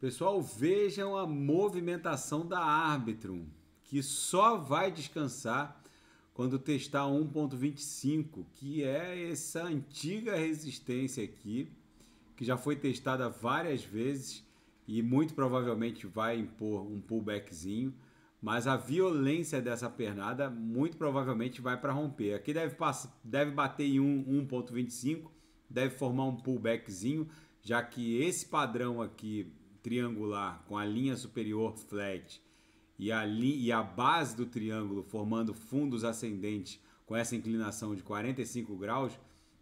Pessoal, vejam a movimentação da Arbitrum, que só vai descansar quando testar 1.25, que é essa antiga resistência aqui, que já foi testada várias vezes e muito provavelmente vai impor um pullbackzinho, mas a violência dessa pernada muito provavelmente vai para romper. Aqui deve, deve bater em 1.25, deve formar um pullbackzinho, já que esse padrão aqui triangular com a linha superior flat e a, e a base do triângulo formando fundos ascendentes com essa inclinação de 45 graus,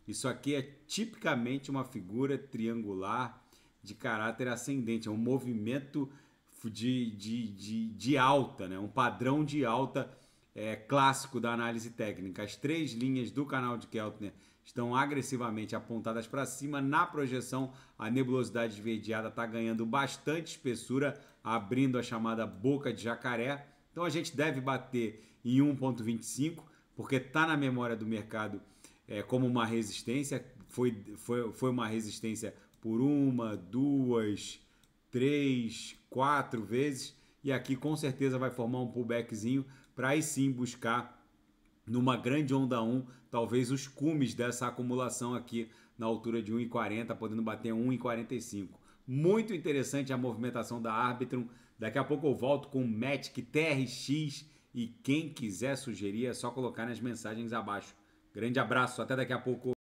isso aqui é tipicamente uma figura triangular de caráter ascendente, é um movimento de, de, de, de alta, né? um padrão de alta é, clássico da análise técnica. As três linhas do canal de Keltner estão agressivamente apontadas para cima. Na projeção, a nebulosidade esverdeada está ganhando bastante espessura, abrindo a chamada boca de jacaré. Então a gente deve bater em 1,25, porque está na memória do mercado é, como uma resistência. Foi, foi, foi uma resistência por uma, duas, três, quatro vezes e aqui com certeza vai formar um pullbackzinho para aí sim buscar numa grande onda 1, talvez os cumes dessa acumulação aqui na altura de 1,40, podendo bater 1,45. Muito interessante a movimentação da Arbitrum. Daqui a pouco eu volto com o Matic TRX e quem quiser sugerir é só colocar nas mensagens abaixo. Grande abraço, até daqui a pouco.